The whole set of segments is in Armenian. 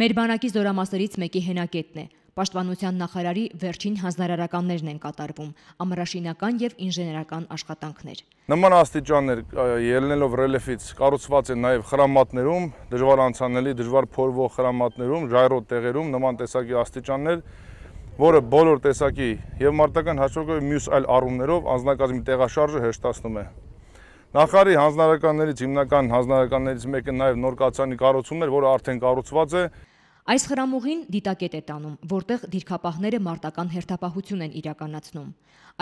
Մեր բանակի զորամասերից մեկի հենակետն է։ Պաշտպանության նախարարի վերջին հանձնարարականներն են կատարվում՝ ամրաշինական եւ ինժեներական աշխատանքներ։ Նման աստիճաններ ելնելով ռելիեֆից կառուցված են նաեւ խրամատներում, դժվար անցանելի, դժվար փորվող խրամատներում, ժայռո տեղերում նման տեսակի աստիճաններ, որը բոլոր տեսակի եւ մարտական հաշվարկով մյուս այլ առումներով անznակազմի տեղաշարժը հեշտացնում է։ Նախարարի հանձնարարականներից հիմնական հանձնարարականներից մեկը նաև նոր կացանի կառուցումն էր, որը արդեն կառուցված է։ Այս խրամուղին դիտակետ է տանում, որտեղ դիրքապահները մարտական հերթապահություն են իրականացնում։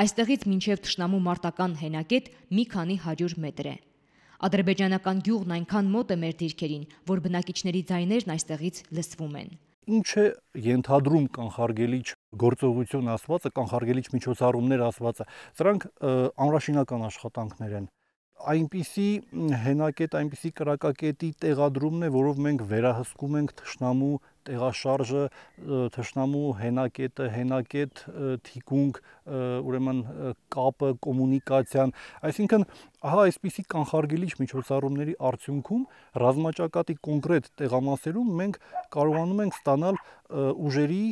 Այստեղից մինչև Թշնամու մարտական հենակետ մի քանի 100 մետր է։ Ադրբեջանական գյուղն այնքան մոտ է մեր դիրքերին, որ բնակիչների ձայներն այստեղից լսվում են։ Ինչ է ենթադրում կանխարգելիչ գործողություն ասվածը, կանխարգելիչ միջոցառումներ ասվածը։ Սրանք անրաշինական աշխատանքներ են այնպիսի հենակետ, այնպիսի կրակակետի տեղադրումն է, որով մենք վերահսկում ենք թշնամու տեղաշարժը, թշնամու հենակետը, հենակետ թիկունք, ուրեմն կապը, կոմունիկացիան, այսինքն ահա այսպիսի կանխարգելիչ միջոցառումների արդյունքում ռազմաճակատի կոնկրետ տեղամասերում մենք կարողանում ենք ստանալ ուժերի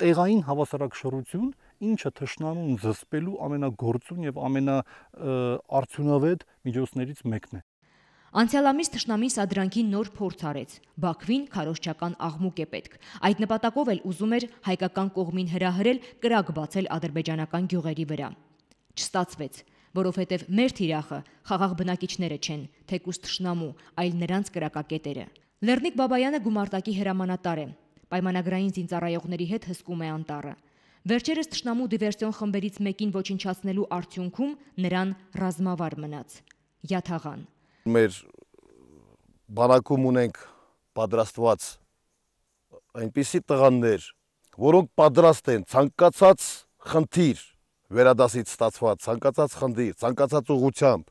տեղային հավասարակշռություն, ինչը թշնամուն զսպելու ամենագործուն եւ ամենաարդյունավետ միջոցներից մեկն է։ Անցյալ ամիս Թշնամին Սադրանքի նոր փորձ արեց։ Բաքվին քարոշչական աղմուկ է պետք։ Այդ նպատակով էլ ուզում էր հայկական կողմին հրահրել կրակ բացել ադրբեջանական գյուղերի վրա։ Չստացվեց, որովհետև մեր թիրախը խաղաղ բնակիչները չեն, թեկուզ Թշնամու, այլ նրանց կրակակետերը։ Լեռնիկ Բաբայանը գումարտակի հրամանատար է։ Պայմանագրային զինծառայողների հետ հսկում է անտառը։ Վերջերս ճշնամու դիվերսիոն խմբերից մեկին ոչնչացնելու արդյունքում նրան ռազմավար մնաց Յաթաղան։ Մեր բանակում ունենք պատրաստված այնպիսի տղաներ, որոնք պատրաստ են ցանկացած խնդիր վերադասից ստացված, ցանկացած խնդիր, ցանկացած ուղությամբ,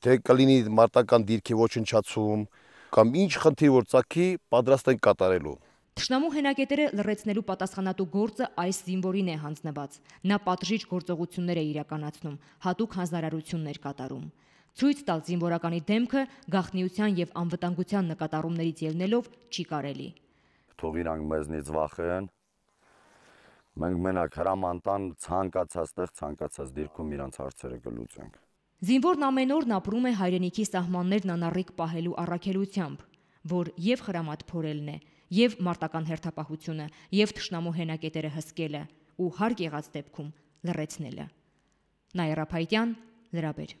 թե կլինի մարտական դիրքի ոչնչացում կամ ինչ խնդիր որ ցակի պատրաստ են կատարելու։ Թշնամու հենակետերը լրացնելու պատասխանատու գործը այս զինվորին է հանձնված։ Նա պատժիչ գործողություններ է իրականացնում, հատուկ հանձնարարություններ կատարում։ Ցույց տալ զինվորականի դեմքը գաղտնիության եւ անվտանգության նկատառումներից ելնելով չի կարելի։ Թող իրանք մեզնից վախեն։ Մենք մենակ հրամանտան ցանկացածտեղ ցանկացած դիրքում իրանք հարցերը կլուծենք։ Զինվորն ամեն օրն ապրում է հայրենիքի սահմաններն անառիկ պահելու առաքելությամբ, որ եւ հրամատ փորելն է, եւ մարտական հերթապահությունը եւ ճշնամու հենակետերը հսկելը ու հարկ եղած դեպքում լրացնելը։ Նաիրա Փայտյան, լրաբեր